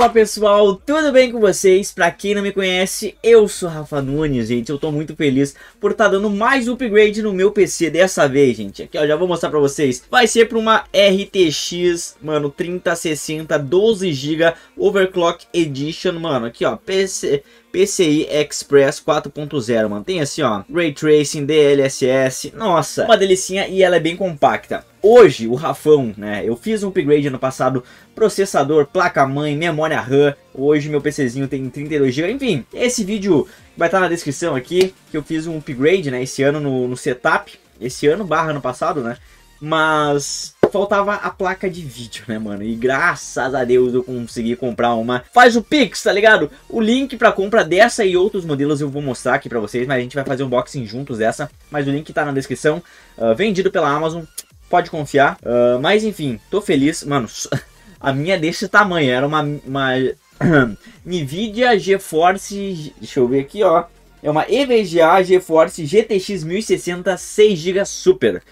Fala pessoal, tudo bem com vocês? Pra quem não me conhece, eu sou Rafa Nunes, gente. Eu tô muito feliz por estar tá dando mais upgrade no meu PC dessa vez, gente. Aqui, ó, já vou mostrar pra vocês. Vai ser pra uma RTX, mano, 3060 12GB Overclock Edition, mano. Aqui, ó, PC, PCI Express 4.0, mano. Tem assim, ó, Ray Tracing, DLSS, nossa, uma delicinha e ela é bem compacta. Hoje, o Rafão, né, eu fiz um upgrade ano passado, processador, placa-mãe, memória RAM, hoje meu PCzinho tem 32GB, enfim, esse vídeo vai estar tá na descrição aqui, que eu fiz um upgrade, né, esse ano no, no setup, esse ano barra ano passado, né, mas faltava a placa de vídeo, né, mano? E graças a Deus eu consegui comprar uma. Faz o Pix, tá ligado? O link pra compra dessa e outros modelos eu vou mostrar aqui pra vocês, mas a gente vai fazer um unboxing juntos dessa. Mas o link tá na descrição. Uh, vendido pela Amazon, pode confiar. Uh, mas enfim, tô feliz. Mano, a minha é desse tamanho. Era uma, uma NVIDIA GeForce... Deixa eu ver aqui, ó. É uma EVGA GeForce GTX 1060 6GB Super.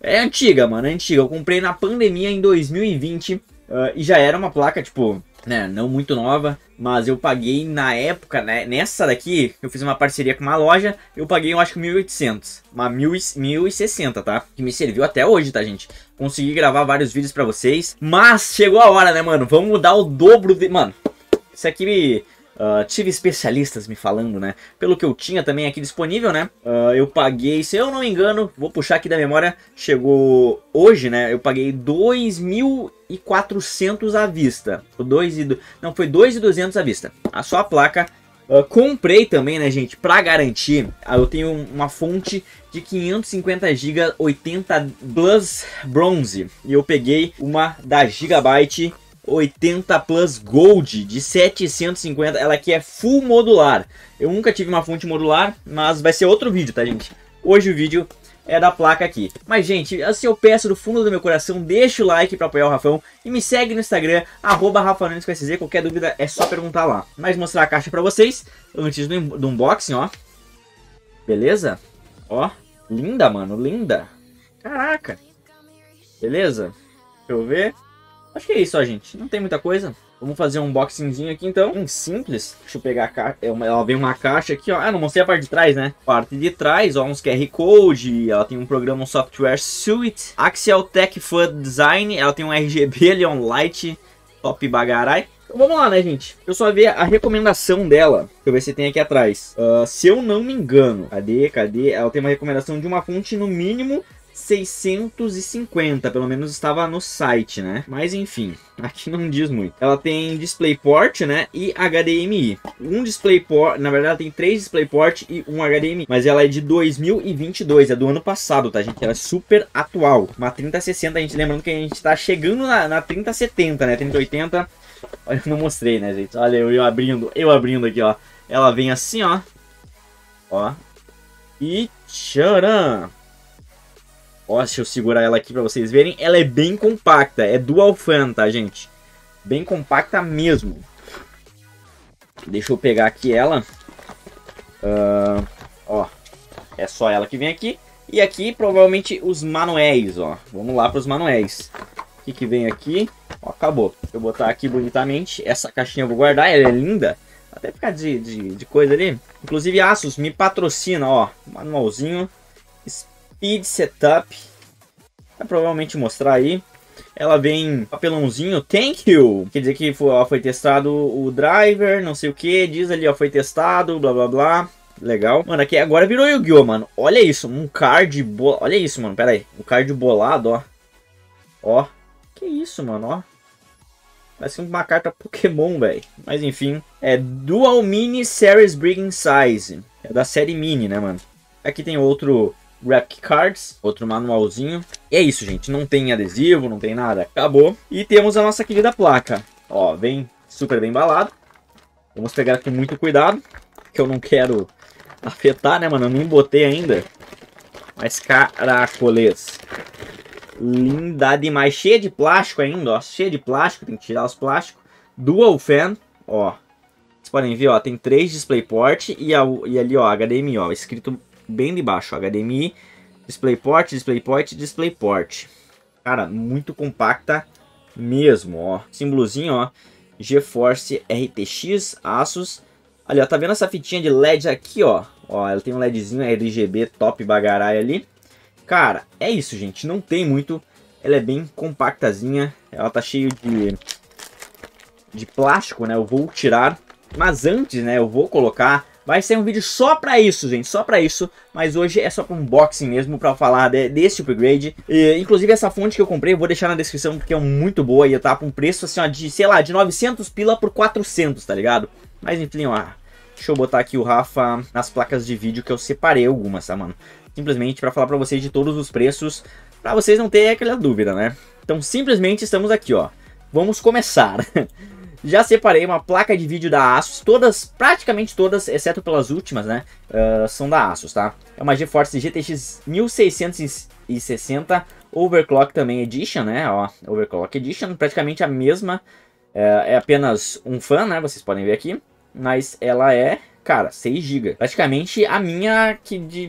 É antiga, mano, é antiga. Eu comprei na pandemia em 2020 uh, ah, e já era uma placa, tipo, né, não muito nova, mas eu paguei na época, né, nessa daqui, eu fiz uma parceria com uma loja, eu paguei eu acho que 1.800, uma 1.060, tá? Que me serviu até hoje, tá, gente? Consegui gravar vários vídeos pra vocês, mas chegou a hora, né, mano? Vamos mudar o dobro de... Mano, isso aqui me... Uh, tive especialistas me falando, né? Pelo que eu tinha também aqui disponível, né? Uh, eu paguei, se eu não me engano, vou puxar aqui da memória, chegou hoje, né? Eu paguei 2.400 à vista. 2 e, não, foi 2.200 à vista. A sua placa. Uh, comprei também, né, gente, pra garantir. Eu tenho uma fonte de 550 GB 80 Plus Bronze. E eu peguei uma da Gigabyte 80 Plus Gold de 750, ela aqui é full modular. Eu nunca tive uma fonte modular, mas vai ser outro vídeo, tá gente? Hoje o vídeo é da placa aqui. Mas gente, assim eu peço do fundo do meu coração, deixa o like para apoiar o Rafão e me segue no Instagram, arroba rafanunes.sz, qualquer dúvida é só perguntar lá. Mas mostrar a caixa para vocês, antes do, do unboxing, ó. Beleza? Ó, linda, mano, linda. Caraca. Beleza? Deixa eu ver. Acho que é isso, ó, gente. Não tem muita coisa. Vamos fazer um unboxingzinho aqui, então. um simples. Deixa eu pegar a caixa. É ela vem uma caixa aqui, ó. Ah, não mostrei a parte de trás, né? Parte de trás, ó. Uns QR Code. Ela tem um programa, um software suite. Axial Tech Fun Design. Ela tem um RGB, Leon Light. Top bagarai. Então vamos lá, né, gente? Eu só ver a recomendação dela. Deixa eu ver se tem aqui atrás. Uh, se eu não me engano. Cadê? Cadê? Ela tem uma recomendação de uma fonte, no mínimo, 650, pelo menos estava no site, né? Mas enfim, aqui não diz muito. Ela tem DisplayPort, né? E HDMI. Um DisplayPort, na verdade, ela tem três DisplayPort e um HDMI. Mas ela é de 2022, é do ano passado, tá, gente? Ela é super atual. Uma 3060, a gente lembrando que a gente tá chegando na, na 3070, né? 3080. Olha, não mostrei, né, gente? Olha, eu, eu abrindo, eu abrindo aqui, ó. Ela vem assim, ó. Ó. E tcharam! Ó, deixa eu segurar ela aqui pra vocês verem. Ela é bem compacta. É dual fan, tá, gente? Bem compacta mesmo. Deixa eu pegar aqui ela. Uh, ó. É só ela que vem aqui. E aqui, provavelmente, os manuais, ó. Vamos lá pros manuais. O que, que vem aqui? Ó, acabou. Deixa eu botar aqui bonitamente. Essa caixinha eu vou guardar. Ela é linda. Até por causa de, de, de coisa ali. Inclusive, Asus me patrocina, ó. Manualzinho Speed Setup. Vai provavelmente mostrar aí. Ela vem papelãozinho, thank you. Quer dizer que foi, ó, foi testado o driver, não sei o que. Diz ali, ó, foi testado, blá blá blá. Legal. Mano, aqui agora virou Yu-Gi-Oh, mano. Olha isso, um card bolado. Olha isso, mano, pera aí. Um card bolado, ó. Ó. Que isso, mano, ó. Parece uma carta Pokémon, velho. Mas enfim. É Dual Mini Series Breaking Size. É da série Mini, né, mano? Aqui tem outro Rap Cards, outro manualzinho. E é isso, gente. Não tem adesivo, não tem nada. Acabou. E temos a nossa querida placa. Ó, vem super bem embalado. Vamos pegar com muito cuidado, que eu não quero afetar, né, mano? Eu nem botei ainda. Mas caracoles. Linda demais. Cheia de plástico ainda, ó. Cheia de plástico. Tem que tirar os plásticos. Dual fan, ó. Vocês podem ver, ó. Tem três DisplayPort e, a, e ali, ó, HDMI, ó. Escrito bem de baixo. HDMI, DisplayPort, DisplayPort, DisplayPort. Cara, muito compacta mesmo, ó. Símbolozinho, ó. GeForce RTX, Asus. Ali, ó, tá vendo essa fitinha de LED aqui, ó? Ó, ela tem um LEDzinho RGB top bagarai ali. Cara, é isso, gente. Não tem muito. Ela é bem compactazinha. Ela tá cheia de, de plástico, né? Eu vou tirar. Mas antes, né, eu vou colocar Vai ser um vídeo só pra isso, gente, só pra isso. Mas hoje é só pra unboxing mesmo, pra falar de, desse upgrade. E, inclusive, essa fonte que eu comprei, eu vou deixar na descrição porque é muito boa e tá com um preço, assim, ó, de, sei lá, de 900 pila por 400, tá ligado? Mas, enfim, ó, deixa eu botar aqui o Rafa nas placas de vídeo que eu separei algumas, tá, mano? Simplesmente pra falar pra vocês de todos os preços, pra vocês não terem aquela dúvida, né? Então, simplesmente estamos aqui, ó. Vamos começar. Já separei uma placa de vídeo da Asus, todas, praticamente todas, exceto pelas últimas, né, uh, são da Asus, tá? É uma GeForce GTX 1660 Overclock também Edition, né, ó, Overclock Edition, praticamente a mesma, uh, é apenas um fan, né, vocês podem ver aqui, mas ela é cara, 6 GB. Praticamente a minha que de,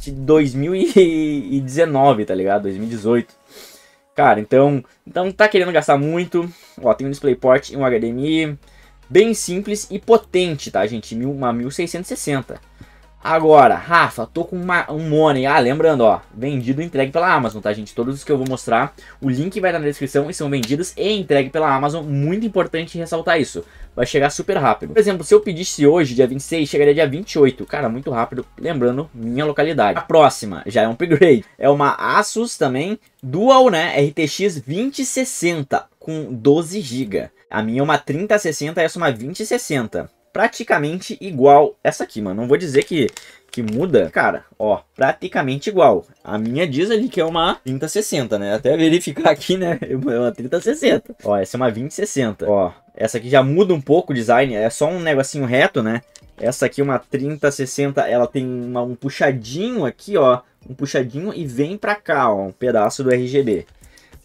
de 2019, tá ligado? 2018. Cara, então não tá querendo gastar muito. Ó, tem um DisplayPort e um HDMI bem simples e potente, tá, gente? Mil, uma 1660. Agora, Rafa, tô com uma, um money. Ah, lembrando, ó, vendido e entregue pela Amazon, tá, gente? Todos os que eu vou mostrar, o link vai estar na descrição e são vendidos e entregue pela Amazon. Muito importante ressaltar isso. Vai chegar super rápido. Por exemplo, se eu pedisse hoje, dia 26, chegaria dia 28. Cara, muito rápido. Lembrando, minha localidade. A próxima já é um upgrade. É uma Asus também, Dual, né? RTX 2060 com 12 GB. A minha é uma 3060 essa é uma 2060 praticamente igual essa aqui, mano. Não vou dizer que, que muda. Cara, ó, praticamente igual. A minha diz ali que é uma 3060, né? Até verificar aqui, né? É uma 3060. Ó, essa é uma 2060. Ó, essa aqui já muda um pouco o design. É só um negocinho reto, né? Essa aqui, uma 3060, ela tem uma, um puxadinho aqui, ó. Um puxadinho e vem pra cá, ó. Um pedaço do RGB.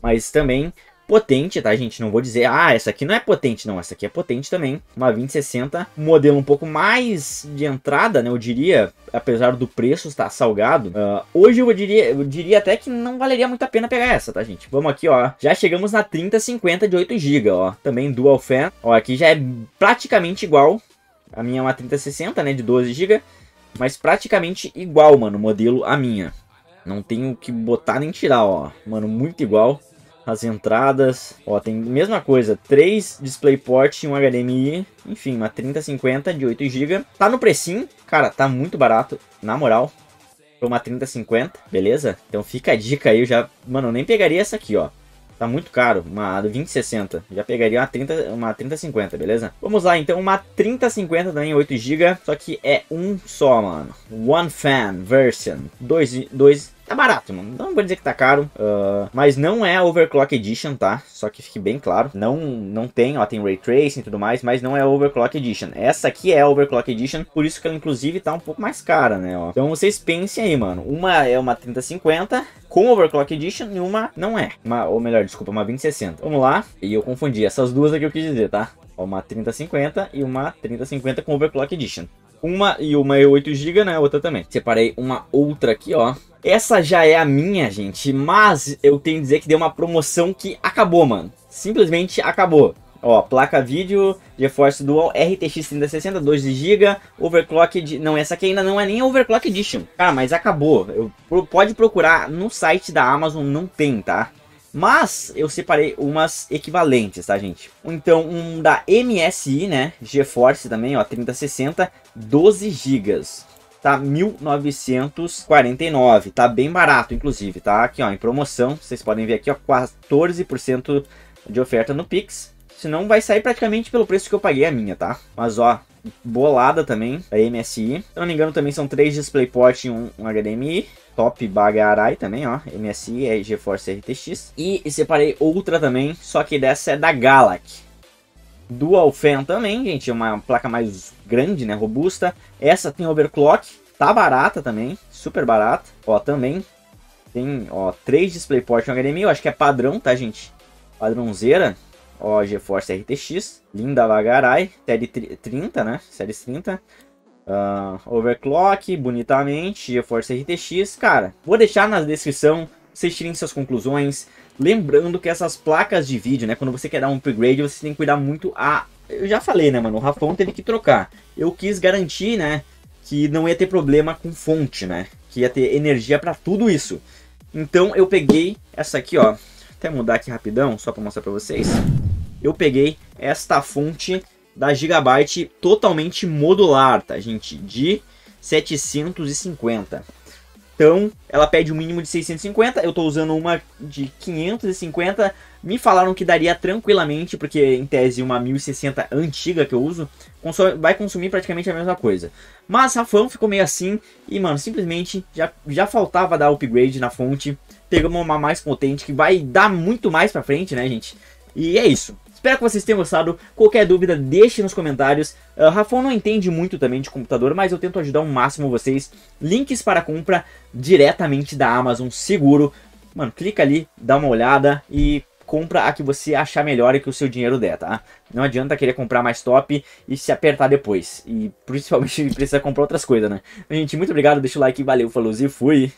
Mas também potente, tá, gente? Não vou dizer, ah, essa aqui não é potente, não. Essa aqui é potente também. Uma 2060, um modelo um pouco mais de entrada, né? Eu diria, apesar do preço estar salgado. Uh, hoje eu diria, eu diria até que não valeria muito a pena pegar essa, tá, gente? Vamos aqui, ó. Já chegamos na 3050 de 8GB, ó. Também dual fan. Ó, aqui já é praticamente igual. A minha é uma 3060, né? De 12GB. Mas praticamente igual, mano, o modelo a minha. Não tenho que botar nem tirar, ó. Mano, muito igual as entradas. Ó, tem mesma coisa, 3 DisplayPort e um HDMI, enfim, uma 3050 de 8 GB. Tá no precinho, cara, tá muito barato, na moral. Pra uma 3050, beleza? Então fica a dica aí, eu já, mano, eu nem pegaria essa aqui, ó. Tá muito caro, uma 2060. Já pegaria uma 30, uma 3050, beleza? Vamos lá, então, uma 3050 também, 8GB. Só que é um só, mano. One fan version. Dois, dois tá barato, mano. Não vou dizer que tá caro, uh, mas não é a Overclock Edition, tá? Só que fique bem claro, não, não tem, ó, tem Ray Tracing e tudo mais, mas não é a Overclock Edition. Essa aqui é a Overclock Edition, por isso que ela, inclusive, tá um pouco mais cara, né, ó. Então vocês pensem aí, mano. Uma é uma 3050 com Overclock Edition e uma não é. Uma, ou melhor, desculpa, uma 2060. Vamos lá. E eu confundi, essas duas aqui eu quis dizer, tá? Uma 3050 e uma 3050 com Overclock Edition. Uma e uma é 8 GB, né? Outra também. Separei uma outra aqui, ó. Essa já é a minha, gente, mas eu tenho que dizer que deu uma promoção que acabou, mano. Simplesmente acabou. Ó, placa vídeo, GeForce Dual RTX 3060, 12GB, overclock de... Não, essa aqui ainda não é nem overclock edition. Cara, mas acabou. Eu... Pode procurar no site da Amazon, não tem, tá? Mas eu separei umas equivalentes, tá, gente? Então, um da MSI, né? GeForce também, ó, 3060, 12 GB. Tá 1949, tá bem barato inclusive, tá? Aqui, ó, em promoção, vocês podem ver aqui, ó, 14% de oferta no Pix. Senão vai sair praticamente pelo preço que eu paguei a minha, tá? Mas ó, bolada também, da MSI. Se não me engano, também são três DisplayPort e um, um HDMI top bagarai também, ó, MSI é GeForce RTX. E separei outra também, só que dessa é da Galac. Dual Fan também, gente, é uma placa mais grande, né, robusta. Essa tem overclock, tá barata também, super barata. Ó, também tem, ó, três DisplayPort e um HDMI, eu acho que é padrão, tá, gente? Padrãozeira. Ó, GeForce RTX, linda vagarai, série 30, né? Série 30. Uh, ah, overclock, bonitamente, GeForce RTX, cara. Vou deixar na descrição, vocês tirem suas conclusões. Lembrando que essas placas de vídeo, né? Quando você quer dar um upgrade, você tem que cuidar muito a... Eu já falei, né, mano? O Rafão teve que trocar. Eu quis garantir, né? Que não ia ter problema com fonte, né? Que ia ter energia para tudo isso. Então eu peguei essa aqui, ó. Até mudar aqui rapidão, só para mostrar para vocês eu peguei esta fonte da Gigabyte totalmente modular, tá gente? De 750. Então, ela pede um mínimo de 650, eu estou usando uma de 550. Me falaram que daria tranquilamente, porque em tese uma 1060 antiga que eu uso, vai consumir praticamente a mesma coisa. Mas Rafão ficou meio assim, e mano, simplesmente já, já faltava dar upgrade na fonte. Pegamos uma mais potente, que vai dar muito mais pra frente, né gente? E é isso. Espero que vocês tenham gostado. Qualquer dúvida, deixe nos comentários. Uh, não entende muito também de computador, mas eu tento ajudar o máximo vocês. Links para compra diretamente da Amazon, seguro. Mano, clica ali, dá uma olhada e compra a que você achar melhor e que o seu dinheiro der, tá? Não adianta querer comprar mais top e se apertar depois. E principalmente precisa comprar outras coisas, né? Gente, muito obrigado, deixa o like, valeu, falou e fui!